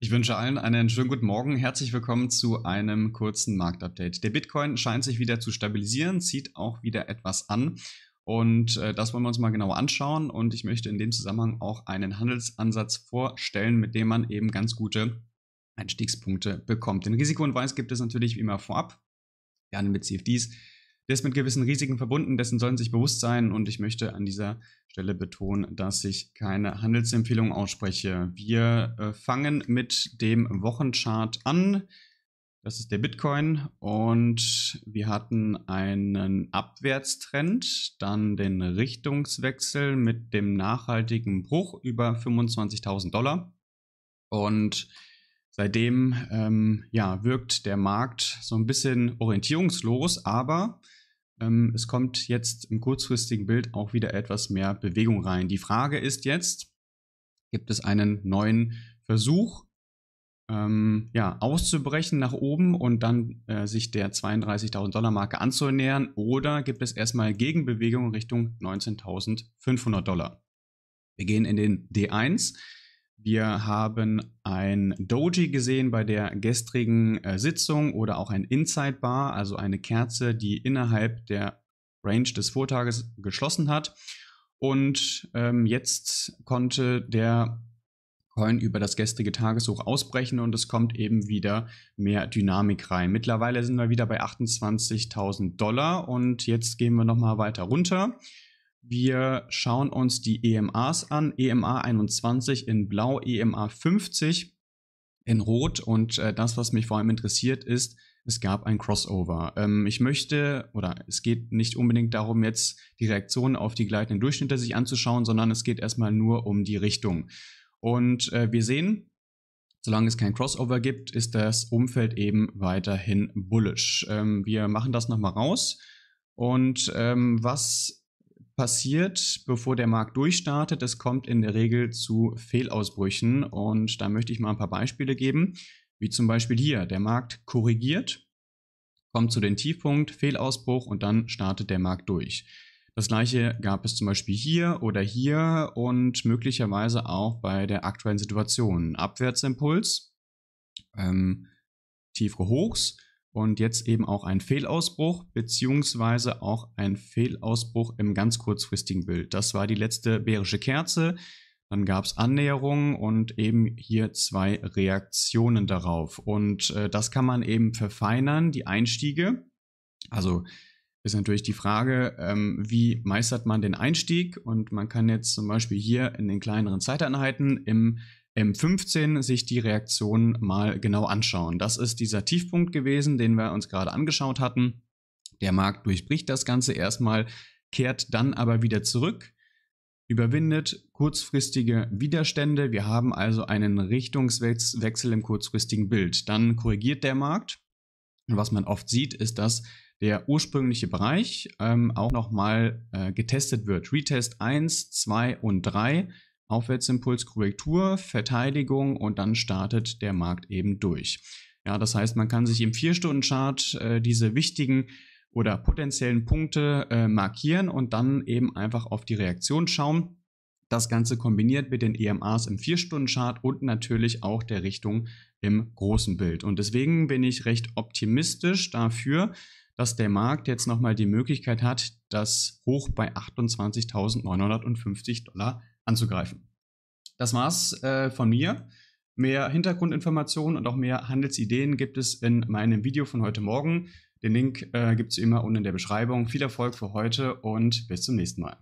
Ich wünsche allen einen schönen guten Morgen. Herzlich willkommen zu einem kurzen Marktupdate. Der Bitcoin scheint sich wieder zu stabilisieren, zieht auch wieder etwas an. Und äh, das wollen wir uns mal genauer anschauen. Und ich möchte in dem Zusammenhang auch einen Handelsansatz vorstellen, mit dem man eben ganz gute Einstiegspunkte bekommt. Den Risikohinweis gibt es natürlich wie immer vorab, Wir gerne mit CFDs der ist mit gewissen Risiken verbunden, dessen sollen sich bewusst sein und ich möchte an dieser Stelle betonen, dass ich keine Handelsempfehlung ausspreche. Wir äh, fangen mit dem Wochenchart an. Das ist der Bitcoin und wir hatten einen Abwärtstrend, dann den Richtungswechsel mit dem nachhaltigen Bruch über 25.000 Dollar und seitdem ähm, ja, wirkt der Markt so ein bisschen orientierungslos, aber ähm, es kommt jetzt im kurzfristigen Bild auch wieder etwas mehr Bewegung rein. Die Frage ist jetzt, gibt es einen neuen Versuch, ähm, ja, auszubrechen nach oben und dann äh, sich der 32.000 Dollar Marke anzunähern oder gibt es erstmal Gegenbewegung Richtung 19.500 Dollar? Wir gehen in den D1. Wir haben ein Doji gesehen bei der gestrigen äh, Sitzung oder auch ein Inside Bar, also eine Kerze, die innerhalb der Range des Vortages geschlossen hat. Und ähm, jetzt konnte der Coin über das gestrige Tageshoch ausbrechen und es kommt eben wieder mehr Dynamik rein. Mittlerweile sind wir wieder bei 28.000 Dollar und jetzt gehen wir nochmal weiter runter. Wir schauen uns die EMAs an, EMA 21 in blau, EMA 50 in rot und äh, das, was mich vor allem interessiert, ist, es gab ein Crossover. Ähm, ich möchte, oder es geht nicht unbedingt darum, jetzt die Reaktionen auf die gleitenden Durchschnitte sich anzuschauen, sondern es geht erstmal nur um die Richtung. Und äh, wir sehen, solange es kein Crossover gibt, ist das Umfeld eben weiterhin bullish. Ähm, wir machen das nochmal raus. Und ähm, was passiert, bevor der Markt durchstartet. Es kommt in der Regel zu Fehlausbrüchen und da möchte ich mal ein paar Beispiele geben, wie zum Beispiel hier, der Markt korrigiert, kommt zu den Tiefpunkt, Fehlausbruch und dann startet der Markt durch. Das gleiche gab es zum Beispiel hier oder hier und möglicherweise auch bei der aktuellen Situation. Abwärtsimpuls, ähm, tiefere Hochs, und jetzt eben auch ein Fehlausbruch beziehungsweise auch ein Fehlausbruch im ganz kurzfristigen Bild. Das war die letzte bärische Kerze. Dann gab es Annäherungen und eben hier zwei Reaktionen darauf. Und äh, das kann man eben verfeinern, die Einstiege. Also ist natürlich die Frage, ähm, wie meistert man den Einstieg? Und man kann jetzt zum Beispiel hier in den kleineren Zeiteinheiten im M15 sich die Reaktion mal genau anschauen. Das ist dieser Tiefpunkt gewesen, den wir uns gerade angeschaut hatten. Der Markt durchbricht das Ganze erstmal, kehrt dann aber wieder zurück, überwindet kurzfristige Widerstände. Wir haben also einen Richtungswechsel im kurzfristigen Bild. Dann korrigiert der Markt. Und was man oft sieht, ist, dass der ursprüngliche Bereich ähm, auch nochmal äh, getestet wird. Retest 1, 2 und 3 Aufwärtsimpuls, Korrektur, Verteidigung und dann startet der Markt eben durch. Ja, das heißt, man kann sich im 4-Stunden-Chart äh, diese wichtigen oder potenziellen Punkte äh, markieren und dann eben einfach auf die Reaktion schauen. Das Ganze kombiniert mit den EMAs im 4-Stunden-Chart und natürlich auch der Richtung im großen Bild. Und deswegen bin ich recht optimistisch dafür, dass der Markt jetzt nochmal die Möglichkeit hat, das Hoch bei 28.950 Dollar anzugreifen. Das war's äh, von mir. Mehr Hintergrundinformationen und auch mehr Handelsideen gibt es in meinem Video von heute Morgen. Den Link äh, gibt es immer unten in der Beschreibung. Viel Erfolg für heute und bis zum nächsten Mal.